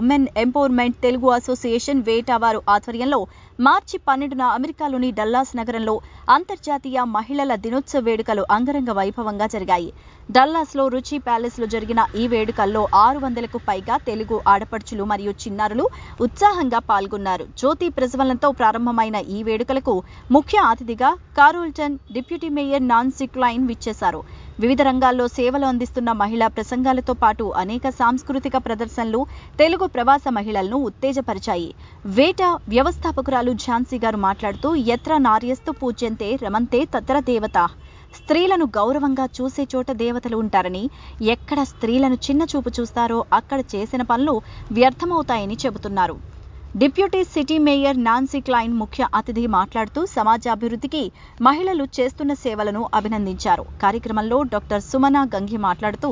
women empowerment Telugu association వేటావారు ఆధ్వర్యంలో మార్చి పన్నెండున అమెరికాలోని డల్లాస్ నగరంలో అంతర్జాతీయ మహిళల దినోత్సవ వేడుకలు అంగరంగ వైభవంగా జరిగాయి డల్లాస్లో రుచి ప్యాలెస్లో జరిగిన ఈ వేడుకల్లో ఆరు వందలకు పైగా తెలుగు ఆడపడుచులు మరియు చిన్నారులు ఉత్సాహంగా పాల్గొన్నారు జ్యోతి ప్రజ్వలనతో ప్రారంభమైన ఈ వేడుకలకు ముఖ్య అతిథిగా కారోల్టన్ డిప్యూటీ మేయర్ నాన్సిక్లైన్ విచ్చేశారు వివిధ రంగాల్లో సేవలు అందిస్తున్న మహిళా ప్రసంగాలతో పాటు అనేక సాంస్కృతిక ప్రదర్శనలు తెలుగు ప్రవాస మహిళలను ఉత్తేజపరిచాయి వేట వ్యవస్థాపకురాలు ఝాన్సీ గారు మాట్లాడుతూ ఎత్ర నార్యస్తు పూజ్యంతే రమంతే తత్ర దేవత స్త్రీలను గౌరవంగా చూసే చోట దేవతలు ఉంటారని ఎక్కడ స్త్రీలను చిన్న చూపు చూస్తారో అక్కడ చేసిన పనులు వ్యర్థమవుతాయని చెబుతున్నారు deputy city mayor Nancy Klein ముఖ్య అతిథి మాట్లాడుతూ సమాజాభివృద్ధికి మహిళలు చేస్తున్న సేవలను అభినందించారు కార్యక్రమంలో డాక్టర్ సుమన గంగి మాట్లాడుతూ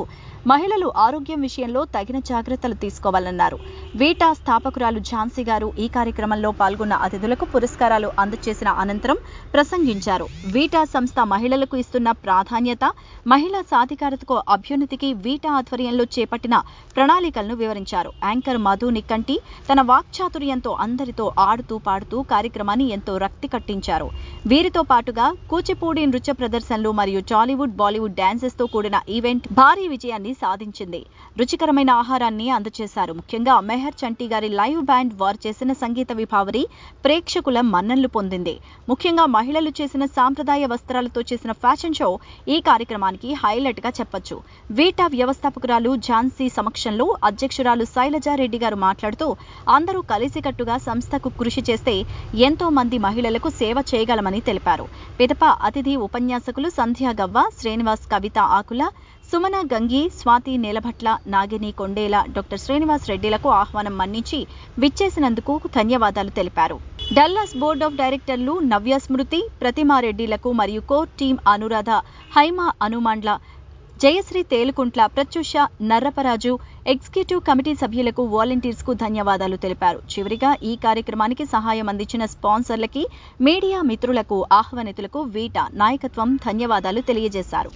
మహిళలు ఆరోగ్యం విషయంలో తగిన జాగ్రత్తలు తీసుకోవాలన్నారు వీటా స్థాపకురాలు ఝాన్సీ గారు ఈ కార్యక్రమంలో పాల్గొన్న అతిథులకు పురస్కారాలు అందజేసిన అనంతరం ప్రసంగించారు వీటా సంస్థ మహిళలకు ఇస్తున్న ప్రాధాన్యత మహిళా సాధికారతకు అభ్యున్నతికి వీటా ఆధ్వర్యంలో చేపట్టిన ప్రణాళికలను వివరించారు యాంకర్ మధు నిక్కంటి తన వాక్చాతుర్యంతో అందరితో ఆడుతూ పాడుతూ కార్యక్రమాన్ని ఎంతో రక్తి కట్టించారు వీరితో పాటుగా కూచిపూడి నృత్య ప్రదర్శనలు మరియు టాలీవుడ్ బాలీవుడ్ డాన్సెస్ తో కూడిన ఈవెంట్ భారీ విజయాన్ని విజయాన్ని సాధించింది రుచికరమైన ఆహారాన్ని అందజేశారు ముఖ్యంగా మెహర్ చంటి గారి లైవ్ బ్యాండ్ వారు చేసిన సంగీత విభావరి ప్రేక్షకుల మన్నన్లు పొందింది ముఖ్యంగా మహిళలు చేసిన సాంప్రదాయ వస్త్రాలతో చేసిన ఫ్యాషన్ షో ఈ కార్యక్రమానికి హైలైట్ గా చెప్పొచ్చు వీటా వ్యవస్థాపకురాలు ఝాన్సీ సమక్షంలో అధ్యక్షురాలు శైలజారెడ్డి గారు మాట్లాడుతూ అందరూ కలిసికట్టుగా సంస్థకు కృషి చేస్తే ఎంతో మంది మహిళలకు సేవ చేయగలమని తెలిపారు పిదప అతిథి ఉపన్యాసకులు సంధ్యా గవ్వ శ్రీనివాస్ కవిత ఆకుల సుమన గంగి స్వాతి నేలభట్ల నాగిని కొండేల డాక్టర్ శ్రీనివాస్ రెడ్డిలకు ఆహ్వానం మన్నించి విచ్చేసినందుకు ధన్యవాదాలు తెలిపారు డల్లాస్ బోర్డ్ ఆఫ్ డైరెక్టర్లు నవ్య స్మృతి ప్రతిమారెడ్డిలకు మరియు core team Anuradha Haima Anumandla Jayasri Telukuntla Pratyusha Narraparaju executive committee సభ్యులకు వాలంటీర్స్ కు ధన్యవాదాలు తెలిపారు చివరిగా ఈ కార్యక్రమానికి సహాయం అందించిన స్పాన్సర్లకి మీడియా మిత్రులకు ఆహ్వానితులకు వీటా నాయకత్వం ధన్యవాదాలు తెలియజేశారు